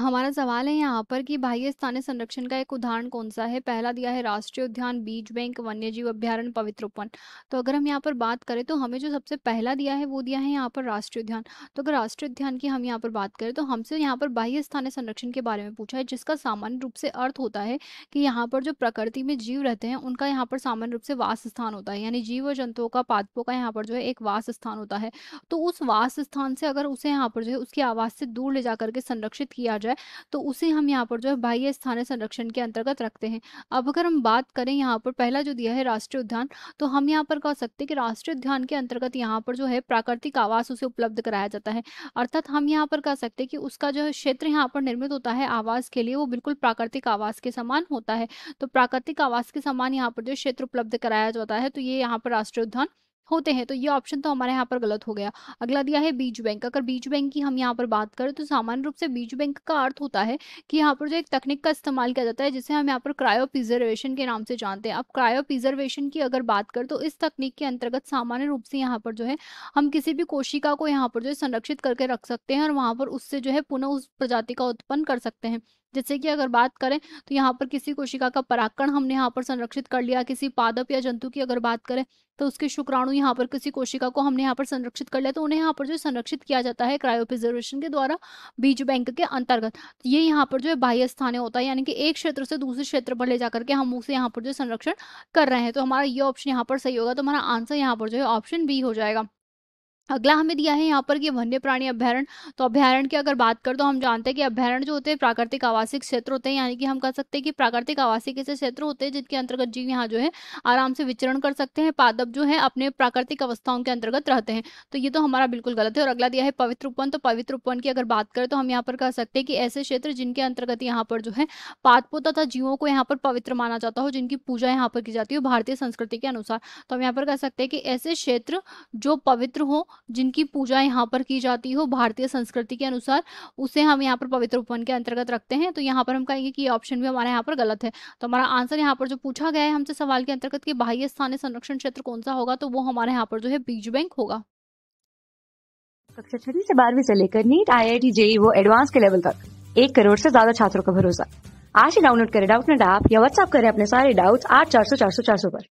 हमारा सवाल है यहाँ पर कि बाह्य स्थानीय संरक्षण का एक उदाहरण कौन सा है पहला दिया है राष्ट्रीय उद्यान बीज बैंक वन्य जीव अभ्यारण पवित्र उपवन तो अगर हम यहाँ पर बात करें तो हमें जो सबसे पहला दिया है वो दिया है यहाँ पर राष्ट्रीय उद्यान तो अगर राष्ट्रीय उद्यान की हम यहाँ पर बात करें तो हमसे यहाँ पर बाह्य स्थानीय संरक्षण के बारे में पूछा है जिसका सामान्य रूप से अर्थ होता है कि यहाँ पर जो प्रकृति में जीव रहते हैं उनका यहाँ पर सामान्य रूप से वास स्थान होता है यानी जीव जंतुओं का पादपों का यहाँ पर जो है एक वास स्थान होता है तो उस वास स्थान से अगर उसे यहाँ पर जो है उसकी आवाज़ से दूर ले जा करके संरक्षित किया जाए है तो उसे हम यहाँ पर जो है बाह्य स्थानीय संरक्षण के अंतर्गत रखते हैं अब अगर हम बात करें यहाँ पर पहला जो दिया है राष्ट्रीय उद्यान तो हम यहाँ पर कह सकते हैं कि राष्ट्रीय उद्यान के अंतर्गत यहाँ पर जो है प्राकृतिक आवास उसे उपलब्ध कराया जाता है अर्थात हम यहाँ पर कह सकते हैं कि उसका जो है क्षेत्र यहाँ पर निर्मित होता है आवास के लिए वो बिल्कुल प्राकृतिक आवास के समान होता है तो प्राकृतिक आवास के समान यहाँ पर जो क्षेत्र उपलब्ध कराया जाता है तो ये यहाँ पर राष्ट्रीय उद्यान होते हैं तो ये ऑप्शन तो हमारे यहाँ पर गलत हो गया अगला दिया है बीज बैंक अगर बीज बैंक की हम यहाँ पर बात करें तो सामान्य रूप से बीज बैंक का अर्थ होता है कि यहाँ पर जो एक तकनीक का इस्तेमाल किया जाता है जिसे हम यहाँ पर क्रायो प्रिजर्वेशन के नाम से जानते हैं अब क्रायो प्रिजर्वेशन की अगर बात करें तो इस तकनीक के अंतर्गत सामान्य रूप से यहाँ पर जो है हम किसी भी कोशिका को यहाँ पर जो है संरक्षित करके रख सकते हैं और वहाँ पर उससे जो है पुनः उस प्रजाति का उत्पन्न कर सकते हैं जैसे कि अगर बात करें तो यहाँ पर किसी कोशिका का पराकरण हमने यहाँ पर संरक्षित कर लिया किसी पादप या जंतु की अगर बात करें तो उसके शुक्राणु यहाँ पर किसी कोशिका को हमने यहाँ पर संरक्षित कर लिया तो उन्हें यहाँ पर जो संरक्षित किया जाता है क्रायोप्रिजर्वेशन के द्वारा बीज बैंक के अंतर्गत तो ये यहाँ पर जो है बाह्य स्थान होता है यानी कि एक क्षेत्र से दूसरे क्षेत्र पर ले जाकर के हम उसे यहाँ पर जो संरक्षण कर रहे हैं तो हमारा ये ऑप्शन यहाँ पर सही होगा तो हमारा आंसर यहाँ पर जो है ऑप्शन बी हो जाएगा अगला हमें दिया है यहाँ पर कि वन्य प्राणी अभ्यारण तो अभ्यारण की अगर बात कर तो हम जानते हैं कि अभ्यारण जो होते हैं प्राकृतिक आवासिक क्षेत्र होते हैं यानी कि हम कह सकते हैं कि प्राकृतिक आवासिक ऐसे क्षेत्र होते हैं जिनके अंतर्गत जीव यहाँ जो है आराम से विचरण कर सकते हैं पादप जो है अपने प्राकृतिक अवस्थाओं के अंतर्गत रहते हैं तो ये तो हमारा बिल्कुल गलत है और अगला दिया है पवित्र उपवन तो पवित्र उपवन की अगर बात करें तो हम यहाँ पर कह सकते हैं कि ऐसे क्षेत्र जिनके अंतर्गत यहाँ पर जो है पादपो तथा जीवों को यहाँ पर पवित्र माना जाता हो जिनकी पूजा यहाँ पर की जाती हो भारतीय संस्कृति के अनुसार तो हम यहाँ पर कह सकते हैं कि ऐसे क्षेत्र जो पवित्र हो जिनकी पूजा यहाँ पर की जाती हो भारतीय संस्कृति के अनुसार उसे हम यहाँ पर पवित्र उपवन के अंतर्गत रखते हैं तो यहाँ पर हम कहेंगे कि ऑप्शन भी हमारा यहाँ पर गलत है तो हमारा आंसर यहाँ पर जो पूछा गया है हमसे सवाल के अंतर्गत कि बाह्य स्थानीय संरक्षण क्षेत्र कौन सा होगा तो वो हमारे यहाँ पर जो है बीज बैंक होगा कक्षा छठी से बारहवीं से लेकर NEET I I T JEE वो एडवांस के लेवल तक एक करोड़ से ज्यादा छात्रों का भरोसा आज ही डाउनलोड करें डाउट नेट ऐप या व्हाट्सअप करें अपने सारे डाउट्स आठ चार सौ चार सौ चार सौ पर